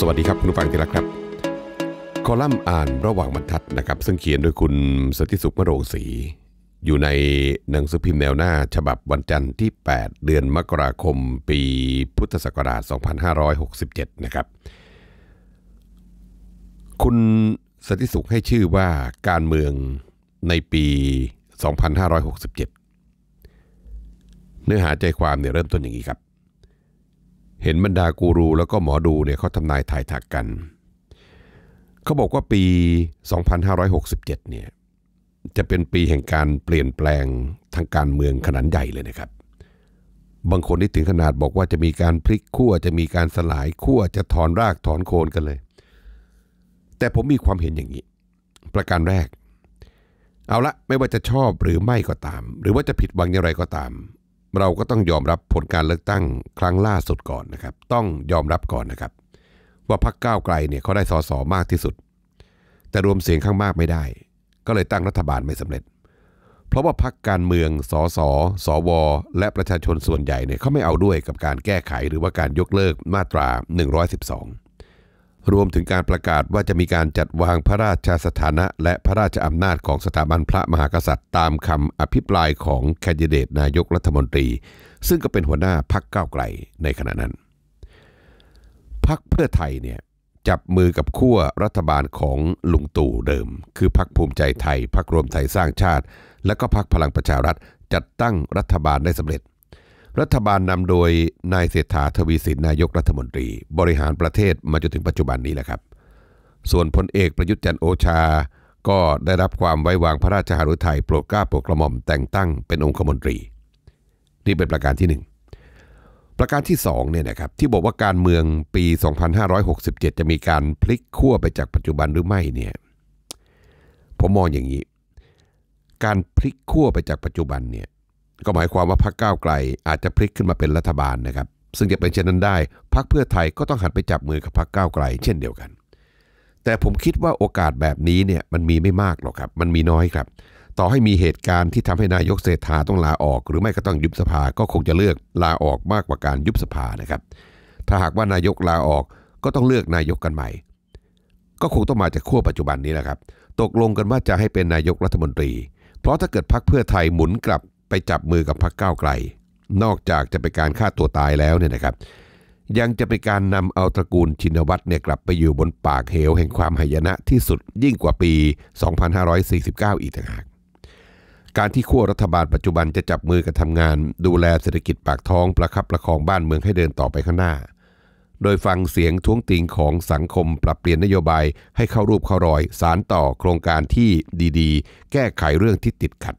สวัสดีครับ คุณผู้ฟังที่รักครับ คอลัมน์อ่านระหว่างบรรทัดนะครับซึ่งเขียนโดยคุณสติสุขมโรงศรีอยู่ในหนังสือพิมพ์แนวหน้าฉบับวันจันทร์ที่ 8 เดือนมกราคมปีพุทธศักราช2567นะครับคุณสติสุขให้ชื่อว่าการเมืองในปี 2567 เนื้อหาใจความเนี่ยเริ่มต้นอย่างนี้ครับเห็นบรรดากูรูแล้วก็หมอดูเนี่ยเขาทำนายถ่ายถักกัน เขาบอกว่าปี 2567เนี่ยจะเป็นปีแห่งการเปลี่ยนแปลงทางการเมืองขนาดใหญ่เลยนะครับ บางคนนี่ถึงขนาดบอกว่าจะมีการพลิกขั้วจะมีการสลายขั้วจะถอนรากถอนโคนกันเลย แต่ผมมีความเห็นอย่างนี้ ประการแรก เอาละไม่ว่าจะชอบหรือไม่ก็ตาม หรือว่าจะผิดหวังอย่างไรก็ตามเราก็ต้องยอมรับผลการเลือกตั้งครั้งล่าสุดก่อนนะครับ ต้องยอมรับก่อนนะครับว่าพรรคก้าวไกลเนี่ยเขาได้สสมากที่สุด แต่รวมเสียงข้างมากไม่ได้ ก็เลยตั้งรัฐบาลไม่สำเร็จ เพราะว่าพรรคการเมืองสสสวและประชาชนส่วนใหญ่เนี่ยเขาไม่เอาด้วยกับการแก้ไขหรือว่าการยกเลิกมาตรา 112รวมถึงการประกาศว่าจะมีการจัดวางพระราชสถานะ และพระราชอำนาจของสถาบันพระมหากษัตริย์ ตามคำอภิปรายของแคนดิเดตนายกรัฐมนตรี ซึ่งก็เป็นหัวหน้าพักเก้าไกลในขณะนั้น พักเพื่อไทยเนี่ย จับมือกับขั้วรัฐบาลของลุงตู่เดิม คือพักภูมิใจไทย พักรวมไทยสร้างชาติ และก็พักพลังประชารัฐ จัดตั้งรัฐบาลได้สำเร็จรัฐบาลนำโดยนายเศรษฐาทวีสินนายกรัฐมนตรี บริหารประเทศมาจนถึงปัจจุบันนี้แหละครับ ส่วนพลเอกประยุทธ์จันโอชา ก็ได้รับความไว้วางพระราชหฤทัยโปรดกล้าโปรดกระหม่อมแต่งตั้งเป็นองคมนตรี นี่เป็นประการที่ 1 ประการที่2เนี่ยนะครับ ที่บอกว่าการเมืองปี 2567 จะมีการพลิกขั้วไปจากปัจจุบันหรือไม่เนี่ยผมมองอย่างนี้ การพลิกขั้วไปจากปัจจุบันเนี่ยก็หมายความว่าพรรคก้าวไกลอาจจะพลิกขึ้นมาเป็นรัฐบาลนะครับ ซึ่งจะเป็นเช่นนั้นได้พรรคเพื่อไทยก็ต้องหันไปจับมือกับพรรคก้าวไกลเช่นเดียวกัน แต่ผมคิดว่าโอกาสแบบนี้เนี่ยมันมีไม่มากหรอกครับ มันมีน้อยครับ ต่อให้มีเหตุการณ์ที่ทำให้นายกเศรษฐาต้องลาออก หรือไม่ก็ต้องยุบสภา ก็คงจะเลือกลาออกมากกว่าการยุบสภานะครับ ถ้าหากว่านายกลาออกก็ต้องเลือกนายกกันใหม่ ก็คงต้องมาจากขั้วปัจจุบันนี้แหละครับ ตกลงกันว่าจะให้เป็นนายกรัฐมนตรี เพราะถ้าเกิดพรรคเพื่อไทยหมุนกลับไปจับมือกับพรรคก้าวไกล นอกจากจะเป็นการฆ่าตัวตายแล้วเนี่ยนะครับยังจะเป็นการนำเอาตระกูลชินวัตรเนี่ยกลับไปอยู่บนปากเหวแห่งความหายนะที่สุดยิ่งกว่าปี 2549 อีกต่างหากการที่ขั้วรัฐบาล ปัจจุบันจะจับมือกันทำงาน ดูแลเศรษฐกิจปากท้อง ประคับประคองบ้านเมืองให้เดินต่อไปข้างหน้า โดยฟังเสียงท้วงติงของสังคมปรับเปลี่ยนนโยบายให้เข้ารูปเข้ารอยสารต่อโครงการที่ดีๆ แก้ไขเรื่องที่ติดขัด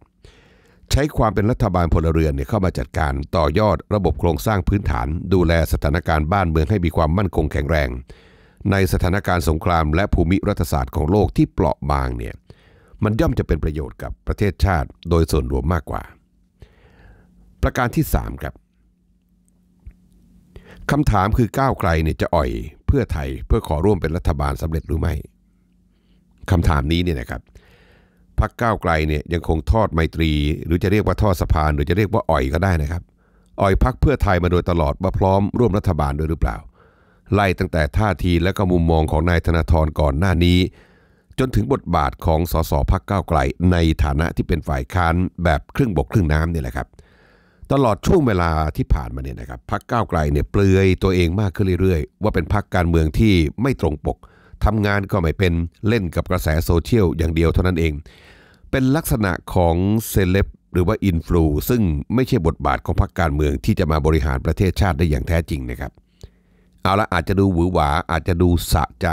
ใช้ความเป็นรัฐบาลพลเรือนเนี่ยเข้ามาจัดการต่อยอดระบบโครงสร้างพื้นฐาน ดูแลสถานการณ์บ้านเมืองให้มีความมั่นคงแข็งแรง ในสถานการณ์สงครามและภูมิรัฐศาสตร์ของโลกที่เปราะบางเนี่ยมันย่อมจะเป็นประโยชน์กับประเทศชาติโดยส่วนรวมมากกว่า ประการที่ 3 ครับคำถามคือก้าวไกลเนี่ยจะอ่อยเพื่อไทยเพื่อขอร่วมเป็นรัฐบาลสำเร็จหรือไม่คำถามนี้เนี่ยนะครับพักก้าวไกลเนี่ยยังคงทอดไมตรีหรือจะเรียกว่าทอดสะพาน หรือจะเรียกว่าอ่อยก็ได้นะครับ อ่อยพักเพื่อไทยมาโดยตลอดว่าพร้อมร่วมรัฐบาลด้วยหรือเปล่า ไล่ตั้งแต่ท่าทีและก็มุมมองของนายธนาธรก่อนหน้านี้ จนถึงบทบาทของสสพักก้าวไกล ในฐานะที่เป็นฝ่ายค้านแบบครึ่งบกครึ่งน้ำนี่แหละครับ ตลอดช่วงเวลาที่ผ่านมาเนี่ยนะครับพักก้าวไกลเนี่ยเปลือยตัวเองมากขึ้นเรื่อยๆ ว่าเป็นพักการเมืองที่ไม่ตรงปกทำงานก็ไม่เป็นเล่นกับกระแสโซเชียลอย่างเดียวเท่านั้นเอง เป็นลักษณะของเซเลบหรือว่าอินฟลูซึ่งไม่ใช่บทบาทของพรรคการเมืองที่จะมาบริหารประเทศชาติได้อย่างแท้จริงนะครับ เอาละ อาจจะดูหวือหวาอาจจะดูสะใจ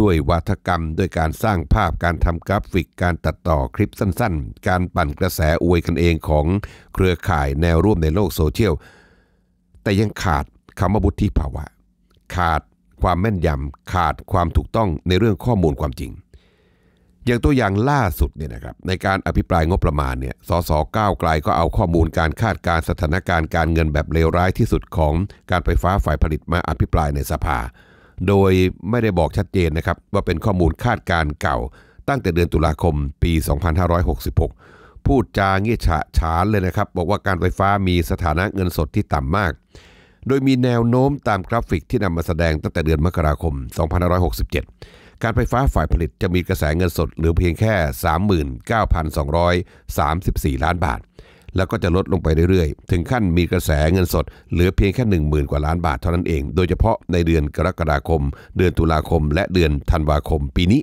ด้วยวัฒกรรม ด้วยการสร้างภาพการทำกราฟิกการตัดต่อคลิปสั้นๆ การปั่นกระแสอวยกันเองของเครือข่ายแนวร่วมในโลกโซเชียล แต่ยังขาดคำว่าวุฒิภาวะขาดความแม่นยำ ขาดความถูกต้องในเรื่องข้อมูลความจริง อย่างตัวอย่างล่าสุดเนี่ยนะครับในการอภิปรายงบประมาณเนี่ย สสก้าวไกลก็เอาข้อมูลการคาดการสถานการณ์การเงินแบบเลวร้ายที่สุดของการไฟฟ้าฝ่ายผลิตมาอภิปรายในสภา โดยไม่ได้บอกชัดเจนนะครับว่าเป็นข้อมูลคาดการเก่าตั้งแต่เดือนตุลาคมปี 2566 พูดจาเงี้ยฉะฉานเลยนะครับ บอกว่าการไฟฟ้ามีสถานะเงินสดที่ต่ำมากโดยมีแนวโน้มตามกราฟิกที่นำมาแสดงตั้งแต่เดือนมกราคม 2567 การไฟฟ้าฝ่ายผลิตจะมีกระแสเงินสดเหลือเพียงแค่ 39,234 ล้านบาท แล้วก็จะลดลงไปเรื่อยๆ ถึงขั้นมีกระแสเงินสดเหลือเพียงแค่ 10,000กว่าล้านบาทเท่านั้นเอง โดยเฉพาะในเดือนกรกฎาคม เดือนตุลาคม และเดือนธันวาคม ปีนี้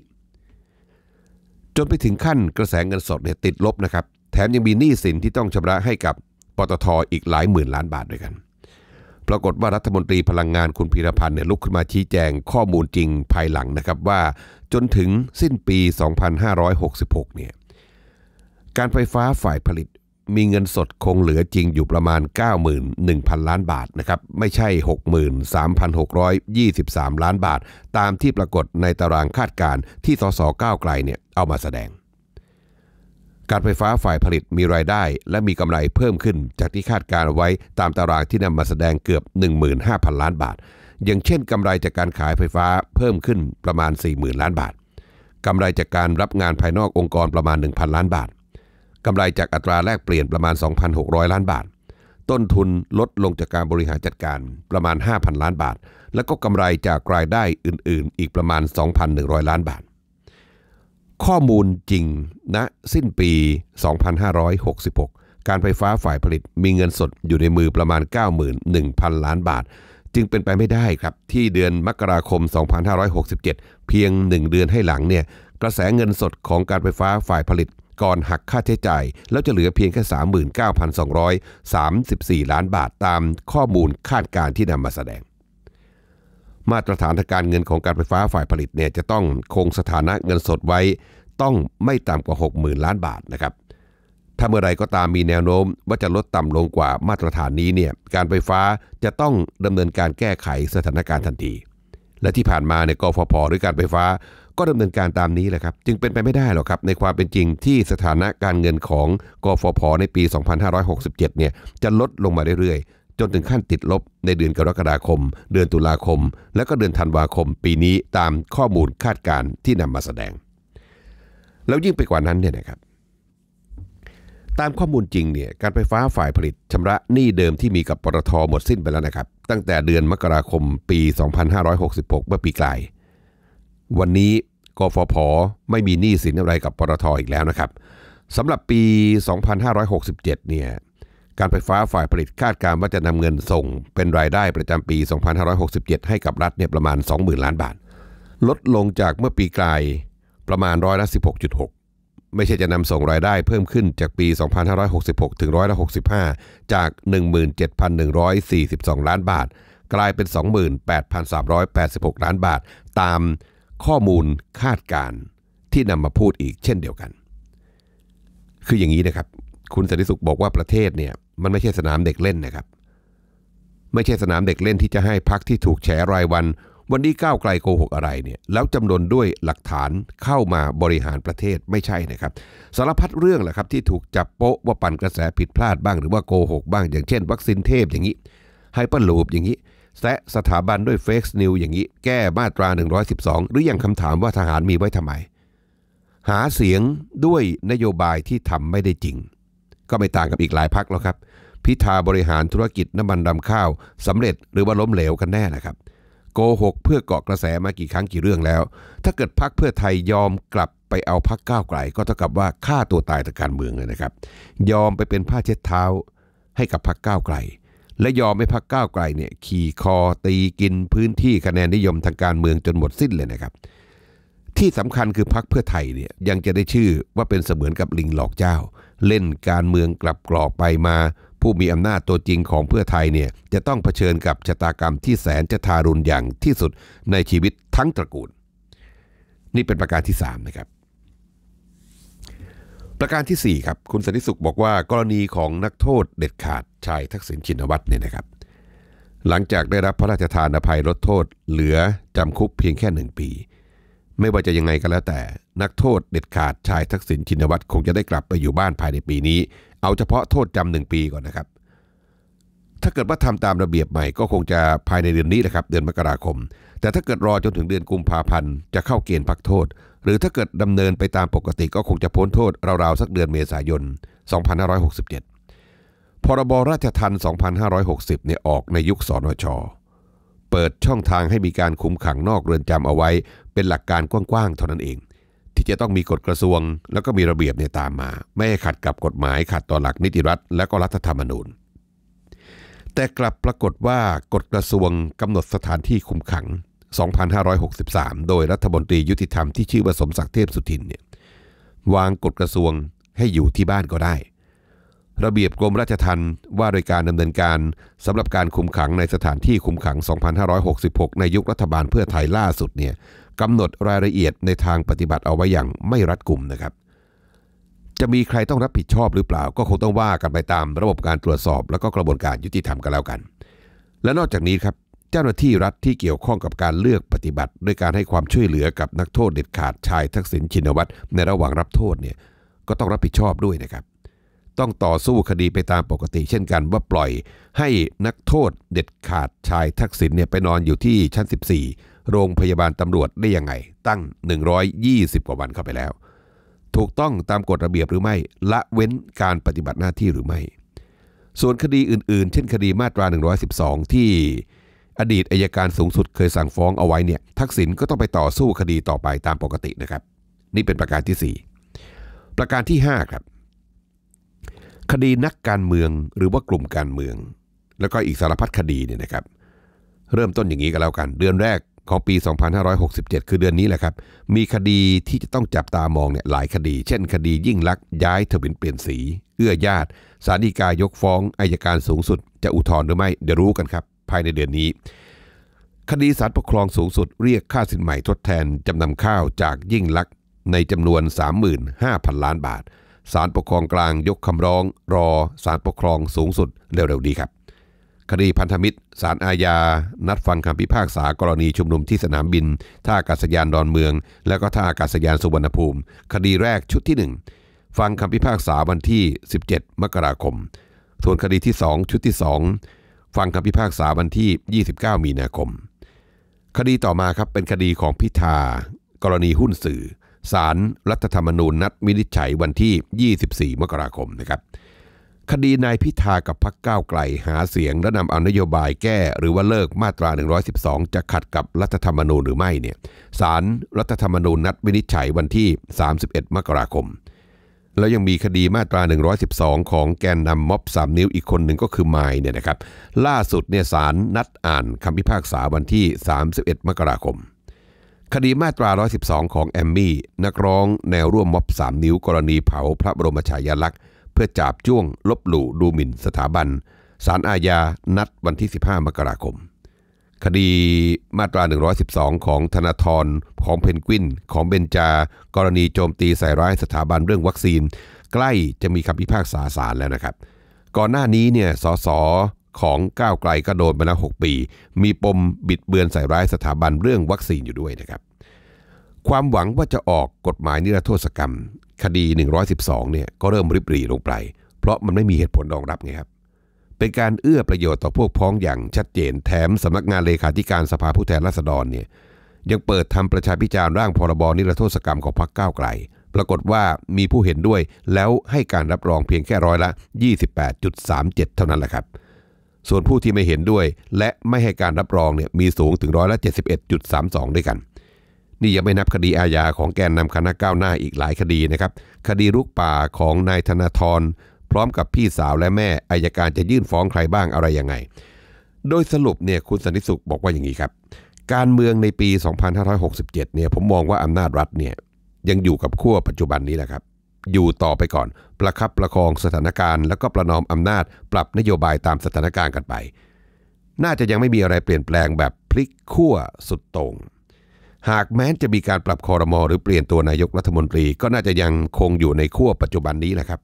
จนไปถึงขั้นกระแสเงินสดเนี่ยติดลบนะครับ แถมยังมีหนี้สินที่ต้องชำระให้กับปตทอีกหลายหมื่นล้านบาทด้วยกันปรากฏว่ารัฐมนตรีพลังงานคุณพีรพันธ์เนี่ยลุกขึ้นมาชี้แจงข้อมูลจริงภายหลังนะครับว่าจนถึงสิ้นปี 2566 เนี่ยการไฟฟ้าฝ่ายผลิตมีเงินสดคงเหลือจริงอยู่ประมาณ 91,000 ล้านบาทนะครับไม่ใช่ 63,623 ล้านบาท ตามที่ปรากฏในตารางคาดการที่สสก้าวไกลเนี่ยเอามาแสดงการไฟฟ้าฝ่ายผลิตมีรายได้และมีกำไรเพิ่มขึ้นจากที่คาดการไว้ตามตารางที่นำมาแสดงเกือบ 15,000 ล้านบาท อย่างเช่นกำไรจากการขายไฟฟ้าเพิ่มขึ้นประมาณ 40,000 ล้านบาท กำไรจากการรับงานภายนอกองค์กรประมาณ 1,000 ล้านบาท กำไรจากอัตราแลกเปลี่ยนประมาณ 2,600 ล้านบาท ต้นทุนลดลงจากการบริหารจัดการประมาณ 5,000 ล้านบาท และก็กำไรจากรายได้อื่น ๆ อีกประมาณ 2,100 ล้านบาทข้อมูลจริงณนะสิ้นปี 2566 การไฟฟ้าฝ่ายผลิตมีเงินสดอยู่ในมือประมาณ 91,000 ล้านบาท จึงเป็นไปไม่ได้ครับ ที่เดือนมกราคม 2567 เพียง 1 เดือนให้หลังเนี่ยกระแสเงินสดของการไฟฟ้าฝ่ายผลิต ก่อนหักค่าใช้จ่ายแล้วจะเหลือเพียงแค่ 39,234 ล้านบาทตามข้อมูลคาดการที่นำมาแสดงมาตรฐานทางการเงินของการไฟฟ้าฝ่ายผลิตเนี่ยจะต้องคงสถานะเงินสดไว้ ต้องไม่ต่ำกว่า 60,000 ล้านบาทนะครับถ้าเมื่อไรก็ตามมีแนวโน้มว่าจะลดต่ำลงกว่ามาตรฐานนี้เนี่ยการไฟฟ้าจะต้องดำเนินการแก้ไขสถานการณ์ทันทีและที่ผ่านมาในกฟผหรือการไฟฟ้าก็ดำเนินการตามนี้แหละครับจึงเป็นไปไม่ได้หรอกครับ ในความเป็นจริงที่สถานะการเงินของกฟผในปี 2567เนี่ยจะลดลงมาเรื่อยจนถึงขั้นติดลบ ในเดือนกรกฎาคม เดือนตุลาคม และก็เดือนธันวาคม ปีนี้ตามข้อมูลคาดการณ์ที่นำมาแสดง แล้วยิ่งไปกว่านั้นเนี่ยนะครับ ตามข้อมูลจริงเนี่ยการไฟฟ้าฝ่ายผลิตชำระหนี้เดิมที่มีกับปตทหมดสิ้นไปแล้วนะครับ ตั้งแต่เดือนมกราคมปี 2566 เมื่อปีกลายวันนี้กฟผไม่มีหนี้สินอะไรกับปตทอีกแล้วนะครับสำหรับปี 2567 เนี่ยการไฟฟ้าฝ่ายผลิตคาดการณ์ว่าจะนำเงินส่งเป็นรายได้ประจำปี 2567 ให้กับรัฐเนี่ยประมาณ 20,000 ล้านบาท ลดลงจากเมื่อปีกลายประมาณร้อยละ16.6 ไม่ใช่จะนำส่งรายได้เพิ่มขึ้นจากปี 2566 ถึงร้อยละ65 จาก 17,142 ล้านบาท กลายเป็น 28,386 ล้านบาท ตามข้อมูลคาดการณ์ที่นำมาพูดอีกเช่นเดียวกัน คืออย่างนี้นะครับคุณสันติสุขบอกว่าประเทศเนี่ยมันไม่ใช่สนามเด็กเล่นนะครับ ไม่ใช่สนามเด็กเล่นที่จะให้พักที่ถูกแฉรายวัน วันนี้ก้าวไกลโกหกอะไรเนี่ยแล้วจำนวนด้วยหลักฐานเข้ามาบริหารประเทศไม่ใช่นะครับสารพัดเรื่องแหละครับที่ถูกจับโป๊ะว่าปั่นกระแสผิดพลาดบ้างหรือว่าโกหกบ้าง อย่างเช่นวัคซีนเทพอย่างนี้ไฮเปอร์ลูปอย่างนี้แซะสถาบันด้วยเฟกซ์นิวอย่างนี้แก้มาตรา 112 หรืออยังคำถามว่าทหารมีไว้ทำไม หาเสียงด้วยนโยบายที่ทำไม่ได้จริงก็ไม่ต่างกับอีกหลายพักแล้วครับ พิธาบริหารธุรกิจน้ำมันดำข้าวสำเร็จหรือว่าล้มเหลวกันแน่นะครับโกหกเพื่อเกาะกระแสมากี่ครั้งกี่เรื่องแล้ว ถ้าเกิดพักเพื่อไทยยอมกลับไปเอาพักก้าวไกลก็เท่ากับว่าฆ่าตัวตายทางการเมืองเลยนะครับ ยอมไปเป็นผ้าเช็ดเท้าให้กับพักก้าวไกล และยอมให้พักก้าวไกลเนี่ยขี่คอตีกินพื้นที่คะแนนนิยมทางการเมืองจนหมดสิ้นเลยนะครับที่สำคัญคือพักเพื่อไทยเนี่ยยังจะได้ชื่อว่าเป็นเสมือนกับลิงหลอกเจ้า เล่นการเมืองกลับกรอกไปมาผู้มีอำนาจตัวจริงของเพื่อไทยเนี่ยจะต้องเผชิญกับชะตากรรมที่แสนจะทารุณอย่างที่สุดในชีวิตทั้งตระกูล นี่เป็นประการที่3นะครับประการที่ 4ครับคุณสันติสุขบอกว่ากรณีของนักโทษเด็ดขาดชายทักษิณชินวัตรเนี่ยนะครับ หลังจากได้รับพระราชทานอภัยลดโทษเหลือจำคุกเพียงแค่ 1 ปีไม่ว่าจะยังไงก็แล้วแต่ นักโทษเด็ดขาดชายทักษิณชินวัตรคงจะได้กลับไปอยู่บ้านภายในปีนี้ เอาเฉพาะโทษจำหนึ่งปีก่อนนะครับ ถ้าเกิดว่าทำตามระเบียบใหม่ก็คงจะภายในเดือนนี้แหละครับเดือนมกราคม แต่ถ้าเกิดรอจนถึงเดือนกุมภาพันธ์ จะเข้าเกณฑ์พักโทษ หรือถ้าเกิดดำเนินไปตามปกติ ก็คงจะพ้นโทษราวๆสักเดือนเมษายน 2567พรบราชทัณฑ์2560เนี่ยออกในยุคสนชเปิดช่องทางให้มีการคุมขังนอกเรือนจำเอาไว้ เป็นหลักการกว้างๆเท่านั้นเอง ที่จะต้องมีกฎกระทรวง แล้วก็มีระเบียบเนี่ยตามมา ไม่ให้ขัดกับกฎหมายขัดต่อหลักนิติรัฐ และก็รัฐธรรมนูญ แต่กลับปรากฏว่ากฎกระทรวงกำหนดสถานที่คุมขัง 2563 โดยรัฐมนตรียุติธรรมที่ชื่อว่าสมศักดิ์เทพสุทินเนี่ยวางกฎกระทรวงให้อยู่ที่บ้านก็ได้ระเบียบกรมราชทัณฑ์ว่าโดยการดำเนินการสำหรับการคุมขังในสถานที่คุมขัง 2566 ในยุครัฐบาลเพื่อไทยล่าสุดเนี่ยกำหนดรายละเอียดในทางปฏิบัติเอาไว้อย่าง ไม่รัดกุมนะครับ จะมีใครต้องรับผิดชอบหรือเปล่า ก็คงต้องว่ากันไปตามระบบการตรวจสอบ แล้วก็กระบวนการยุติธรรมกันแล้วกัน และนอกจากนี้ครับเจ้าหน้าที่รัฐที่เกี่ยวข้องกับการเลือกปฏิบัติ ด้วยการให้ความช่วยเหลือกับนักโทษเด็ดขาดชายทักษิณชินวัตรในระหว่างรับโทษเนี่ยก็ต้องรับผิดชอบด้วยนะครับต้องต่อสู้คดีไปตามปกติ เช่นกันว่าปล่อยให้นักโทษเด็ดขาดชายทักษิณเนี่ยไปนอนอยู่ที่ชั้น 14 โรงพยาบาลตำรวจได้ยังไง ตั้ง 120กว่าวันเข้าไปแล้ว ถูกต้องตามกฎระเบียบหรือไม่ ละเว้นการปฏิบัติหน้าที่หรือไม่ ส่วนคดีอื่นๆ เช่นคดีมาตรา 112 ที่อดีตอายการสูงสุดเคยสั่งฟ้องเอาไว้เนี่ย ทักษิณก็ต้องไปต่อสู้คดีต่อไปตามปกตินะครับ นี่เป็นประการที่ 4 ประการที่ 5 ครับคดีนักการเมืองหรือว่ากลุ่มการเมือง แล้วก็อีกสารพัดคดีเนี่ยนะครับ เริ่มต้นอย่างนี้ก็แล้วกัน เดือนแรกของปี 2567 คือเดือนนี้แหละครับ มีคดีที่จะต้องจับตามองเนี่ยหลายคดี เช่นคดียิ่งลักษณ์ย้ายเทวินเปลี่ยนสี เอื้อญาติ สารีกายกฟ้องอายการสูงสุด จะอุทธรณ์หรือไม่ เดี๋ยวรู้กันครับ ภายในเดือนนี้ คดีสารปกครองสูงสุดเรียกค่าสินใหม่ทดแทนจำนำข้าวจากยิ่งลักษณ์ในจำนวน 35,000ล้านบาทศาลปกครองกลางยกคำร้อง รอศาลปกครองสูงสุดเร็วๆ ดีครับ คดีพันธมิตรศาลอาญา นัดฟังคำพิพากษากรณีชุมนุมที่สนามบินท่าอากาศยานดอนเมือง และก็ท่าอากาศยานสุวรรณภูมิคดีแรกชุดที่ 1 ฟังคำพิพากษาวันที่ 17มกราคมส่วนคดีที่2ชุดที่2ฟังคำพิพากษาวันที่ 29 มีนาคม คดีต่อมาครับเป็นคดีของพิธา กรณีหุ้นสื่อสารรัฐธรรมนูญนัดวินิจฉัย วันที่ 24 มกราคมนะครับคดีนายพิธากับพักก้าวไกลหาเสียงและนำเอานโยบายแก้ หรือว่าเลิกมาตรา 112 จะขัดกับรัฐธรรมนูญหรือไม่เนี่ยสารรัฐธรรมนูญนัดวินิจฉัย วันที่ 31 มกราคม แล้วยังมีคดีมาตรา 112 ของแกนนำม็อบ 3 นิ้วอีกคนหนึ่งก็คือไม้เนี่ยนะครับล่าสุดเนี่ยสารนัดอ่านคำพิพากษาวันที่ 31 มกราคมคดีมาตรา 112 ของแอมมี่ นักร้องแนวร่วมม็อบ 3 นิ้วกรณีเผาพระบรมฉายาลักษณ์ เพื่อจับจ้วงลบหลู่ดูหมิ่นสถาบันสารอาญานัดวันที่ 15 มกราคม คดีมาตรา 112 ของธนาธรของเพนกวิน ของเบนจากรณีโจมตีใส่ร้ายสถาบันเรื่องวัคซีนใกล้จะมีคำพิพากษาศาลแล้วนะครับ ก่อนหน้านี้เนี่ยสสของก้าวไกลก็โดนมาแล้ว6ปี มีปมบิดเบือนใส่ร้ายสถาบันเรื่องวัคซีนอยู่ด้วยนะครับ ความหวังว่าจะออกกฎหมายนิรโทษกรรม คดี 112เนี่ยก็เริ่มริบหรี่ลงไป เพราะมันไม่มีเหตุผลรองรับไงครับ เป็นการเอื้อประโยชน์ต่อพวกพ้องอย่างชัดเจนแถมสำนักงานเลขาธิการสภาผู้แทนราษฎรเนี่ยยังเปิดทำประชาพิจารณ์ร่างพรบนิรโทษกรรมของพรรคก้าวไกล ปรากฏว่ามีผู้เห็นด้วยแล้วให้การรับรองเพียงแค่ร้อยละ 28.37 เท่านั้นแหละครับส่วนผู้ที่ไม่เห็นด้วยและไม่ให้การรับรองเนี่ยมีสูงถึงร้อยละ71.32 ด้วยกัน นี่ยังไม่นับคดีอาญาของแกนนำคณะก้าวหน้าอีกหลายคดีนะครับคดีลุกป่าของนายธนาธรพร้อมกับพี่สาวและแม่อายการจะยื่นฟ้องใครบ้างอะไรยังไง โดยสรุปเนี่ยคุณสันติสุขบอกว่าอย่างนี้ครับ การเมืองในปี 2567เนี่ยผมมองว่าอำนาจรัฐเนี่ยยังอยู่กับขั้วปัจจุบันนี้แหละครับอยู่ต่อไปก่อนประคับประคองสถานการณ์แล้วก็ประนอมอำนาจ ปรับนโยบายตามสถานการณ์กันไป น่าจะยังไม่มีอะไรเปลี่ยนแปลงแบบพลิกขั้วสุดตรง หากแม้จะมีการปรับคอรมอหรือเปลี่ยนตัวนายกรัฐมนตรีก็น่าจะยังคงอยู่ในขั้วปัจจุบันนี้แหละครับ